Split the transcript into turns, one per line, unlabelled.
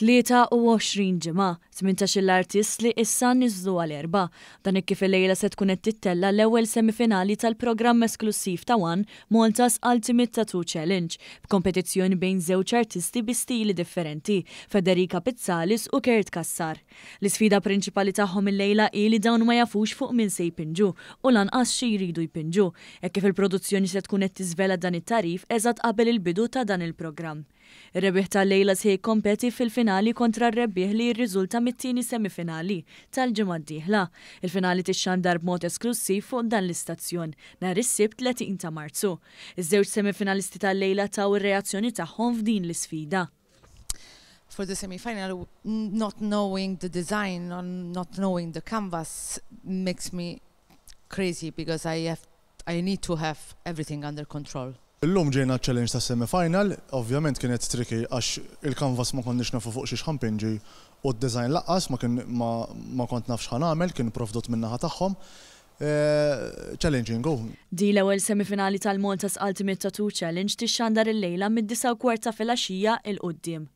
23 ġimgħa, 18 l-artist li issa niżdu għal erba. Dan kif il-lejla se tkun qed tittella l-ewwel semifinali tal-programm esklusiv ta' Wan Maltas Ultimate Tattoo Challenge, b'kompetizzjoni bejn żewġ artisti bi stili differenti, Federica Pizzalis u Kert Kassar. L-isfida prinċipali tagħhom il-lejla hi li dawn ma jafux fuq min se jpinġu u lanqas xi jridu jpinġu, hekk kif il-produzzjoni se tkun qed tiżvela dan it-tarif eżatt qabel il-bidu ta' dan il-programm. Rebiħ tal-lejla se jkompeti fil-fin finali kontra rebbieħ li jirriżulta mit-tieni semifinali tal-ġimgħa d-dieħla. Il-finali tixxandar b'mod esklusiv fuq dan l-istazzjon nhar is-sibt 30 ta' Marzu. Iż-żewġ semifinalisti tal-lejla taw ir-reazzjoni tagħhom f'din l-isfida.
for the semifinal, not knowing the design and not knowing the canvas makes me crazy because I have I need to have everything under control.
Illum ġejna challenge ta' semifinal, ovvjament kienet triki għax il-kanvas ma konniex nafu fuq xi xampinġi u d-design laqqas ma kien ma, kont nafx ħan għamel, kien provdut minnaħa tagħhom. Eh, challenging, go.
Di l-ewwel semifinali tal-Montas Ultimate Tattoo Challenge tixxandar il-lejla mid-9 kwarta fil axija il-qoddim.